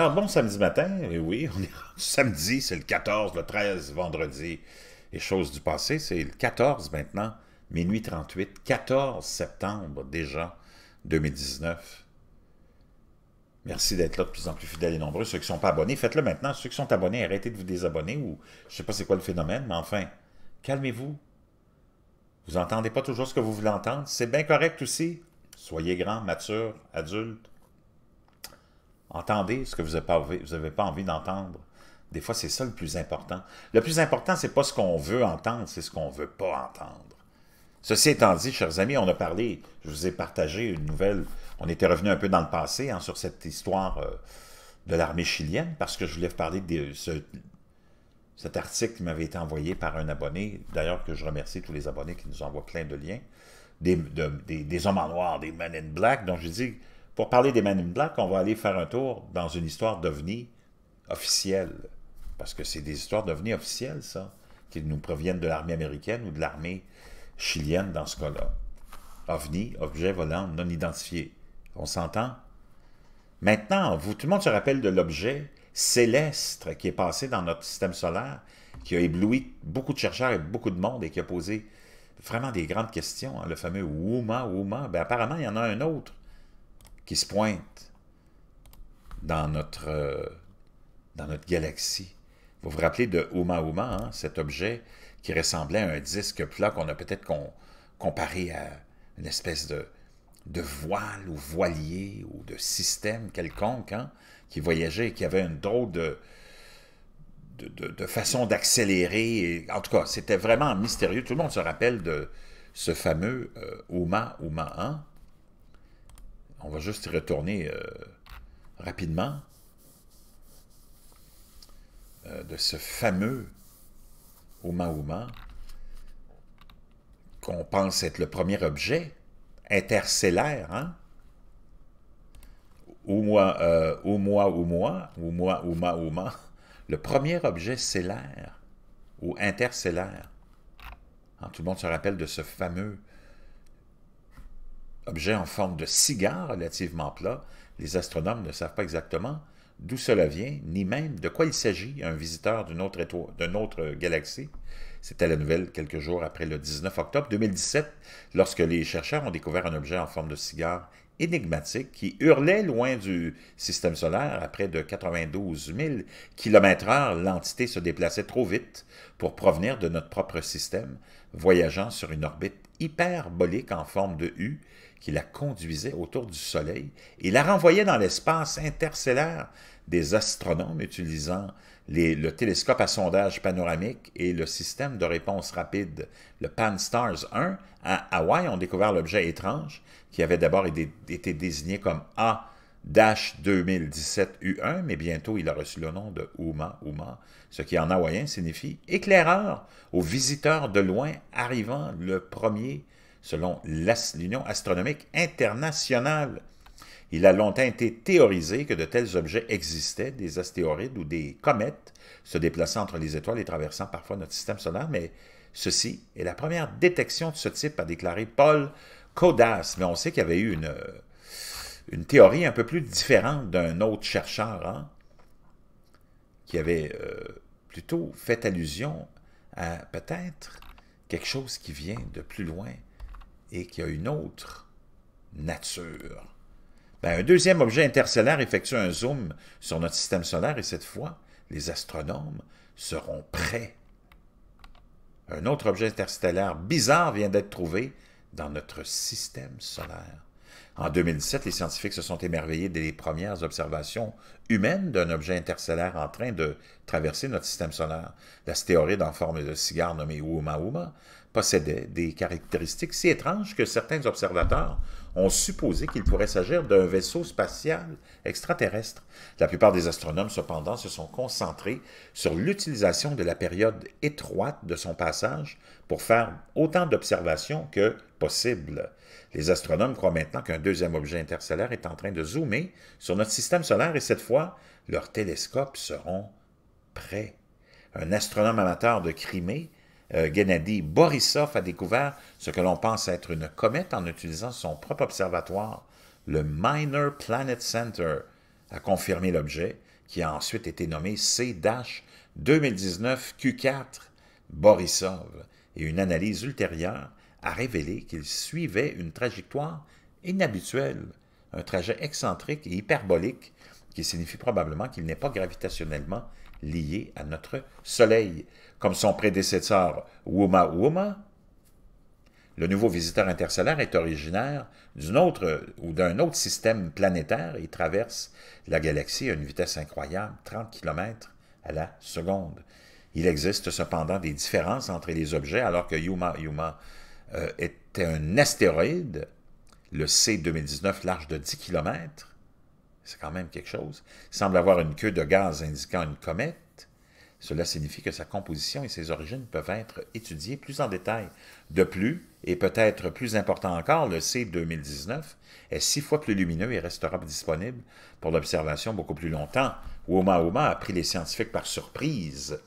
Alors ah, bon samedi matin, et eh oui, on est samedi, c'est le 14, le 13, vendredi. Et chose du passé, c'est le 14 maintenant, minuit 38, 14 septembre déjà 2019. Merci d'être là de plus en plus fidèles et nombreux. Ceux qui ne sont pas abonnés, faites-le maintenant. Ceux qui sont abonnés, arrêtez de vous désabonner ou je ne sais pas c'est quoi le phénomène, mais enfin, calmez-vous. Vous n'entendez pas toujours ce que vous voulez entendre. C'est bien correct aussi. Soyez grand, mature, adulte. Entendez ce que vous n'avez pas, envie d'entendre. Des fois, c'est ça le plus important. Le plus important, c'est pas ce qu'on veut entendre, c'est ce qu'on veut pas entendre. Ceci étant dit, chers amis, on a parlé, je vous ai partagé une nouvelle, on était revenu un peu dans le passé hein, sur cette histoire euh, de l'armée chilienne, parce que je voulais vous parler de cet article qui m'avait été envoyé par un abonné, d'ailleurs que je remercie tous les abonnés qui nous envoient plein de liens, des, hommes en noir, des men in black, dont je dis pour parler des Men on va aller faire un tour dans une histoire d'OVNI officielle. Parce que c'est des histoires d'OVNI officielles, ça, qui nous proviennent de l'armée américaine ou de l'armée chilienne dans ce cas-là. OVNI, objet volant non identifié. On s'entend? Maintenant, vous, tout le monde se rappelle de l'objet céleste qui est passé dans notre système solaire, qui a ébloui beaucoup de chercheurs et beaucoup de monde et qui a posé vraiment des grandes questions. Hein, le fameux Wuma, Wuma. Ben, apparemment, il y en a un autre qui se pointe dans notre, euh, dans notre galaxie. Vous vous rappelez de Ouma Ouma, hein, cet objet qui ressemblait à un disque plat qu'on a peut-être comparé à une espèce de, de voile ou voilier ou de système quelconque hein, qui voyageait et qui avait une drôle de, de, façon d'accélérer. En tout cas, c'était vraiment mystérieux. Tout le monde se rappelle de ce fameux Ouma euh, Ouma hein. On va juste retourner euh, rapidement euh, de ce fameux Ouma Ouma qu'on pense être le premier objet interstellaire, hein? Ouma euh, ma le premier objet stellaire ou intercellaire. Hein, tout le monde se rappelle de ce fameux objet en forme de cigare relativement plat. Les astronomes ne savent pas exactement d'où cela vient, ni même de quoi il s'agit un visiteur d'une autre, autre, galaxie. C'était la nouvelle quelques jours après le 19 octobre 2017, lorsque les chercheurs ont découvert un objet en forme de cigare énigmatique qui hurlait loin du système solaire à près de 92 000 km/h. L'entité se déplaçait trop vite pour provenir de notre propre système, voyageant sur une orbite hyperbolique en forme de U qui la conduisait autour du Soleil et la renvoyait dans l'espace interstellaire des astronomes utilisant le télescope à sondage panoramique et le système de réponse rapide, le Pan-STARRS 1, à Hawaï, ont découvert l'objet étrange qui avait d'abord été, été, désigné comme A Dash 2017 U1, mais bientôt il a reçu le nom de Uma Uma, ce qui en hawaïen signifie éclaireur aux visiteurs de loin arrivant le premier selon l'Union astronomique internationale. Il a longtemps été théorisé que de tels objets existaient, des astéroïdes ou des comètes se déplaçant entre les étoiles et traversant parfois notre système solaire, mais ceci est la première détection de ce type, a déclaré Paul Codas. Mais on sait qu'il y avait eu une une théorie un peu plus différente d'un autre chercheur hein, qui avait euh, plutôt fait allusion à peut-être quelque chose qui vient de plus loin et qui a une autre nature. Ben, un deuxième objet interstellaire effectue un zoom sur notre système solaire et cette fois, les astronomes seront prêts. Un autre objet interstellaire bizarre vient d'être trouvé dans notre système solaire. En 2007, les scientifiques se sont émerveillés des premières observations humaines d'un objet interstellaire en train de traverser notre système solaire. L'astéroïde en forme de cigare nommé Uma possédait des caractéristiques si étranges que certains observateurs ont supposé qu'il pourrait s'agir d'un vaisseau spatial extraterrestre. La plupart des astronomes, cependant, se sont concentrés sur l'utilisation de la période étroite de son passage pour faire autant d'observations que possible. Les astronomes croient maintenant qu'un deuxième objet interstellaire est en train de zoomer sur notre système solaire et cette fois, leurs télescopes seront prêts. Un astronome amateur de Crimée, euh, Gennady Borisov, a découvert ce que l'on pense être une comète en utilisant son propre observatoire, le Minor Planet Center, a confirmé l'objet, qui a ensuite été nommé C-2019Q4 Borisov, et une analyse ultérieure a révélé qu'il suivait une trajectoire inhabituel, un trajet excentrique et hyperbolique qui signifie probablement qu'il n'est pas gravitationnellement lié à notre Soleil. Comme son prédécesseur Wuma Wuma, le nouveau visiteur interstellaire est originaire d'une autre ou d'un autre système planétaire et traverse la galaxie à une vitesse incroyable, 30 km à la seconde. Il existe cependant des différences entre les objets alors que Yuma Yuma est euh, était un astéroïde le C 2019 large de 10 km, c'est quand même quelque chose, semble avoir une queue de gaz indiquant une comète. Cela signifie que sa composition et ses origines peuvent être étudiées plus en détail. De plus, et peut-être plus important encore, le C 2019 est six fois plus lumineux et restera disponible pour l'observation beaucoup plus longtemps. Woma Ouma a pris les scientifiques par surprise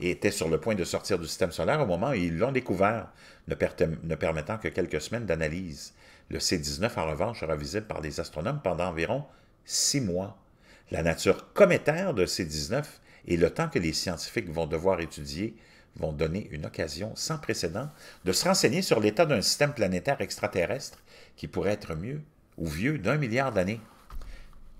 et était sur le point de sortir du système solaire au moment où ils l'ont découvert, ne, permettant que quelques semaines d'analyse. Le C-19, en revanche, sera visible par les astronomes pendant environ six mois. La nature cométaire de C-19 et le temps que les scientifiques vont devoir étudier vont donner une occasion sans précédent de se renseigner sur l'état d'un système planétaire extraterrestre qui pourrait être mieux ou vieux d'un milliard d'années.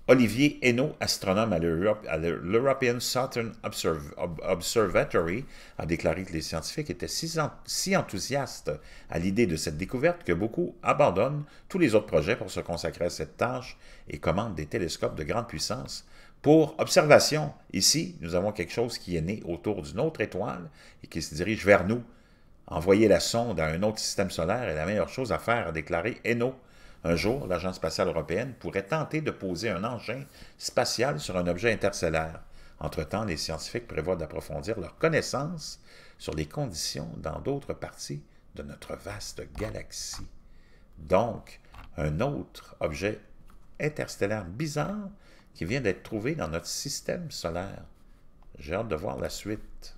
Olivier Hainaut, astronome à l'European Southern Observatory, a déclaré que les scientifiques étaient si enthousiastes à l'idée de cette découverte que beaucoup abandonnent tous les autres projets pour se consacrer à cette tâche et commandent des télescopes de grande puissance. Pour observation, ici, nous avons quelque chose qui est né autour d'une autre étoile et qui se dirige vers nous. Envoyer la sonde à un autre système solaire est la meilleure chose à faire, a déclaré Hainaut. Un jour, l'Agence spatiale européenne pourrait tenter de poser un engin spatial sur un objet interstellaire. Entre-temps, les scientifiques prévoient d'approfondir leurs connaissances sur les conditions dans d'autres parties de notre vaste galaxie. Donc, un autre objet interstellaire bizarre qui vient d'être trouvé dans notre système solaire. J'ai hâte de voir la suite.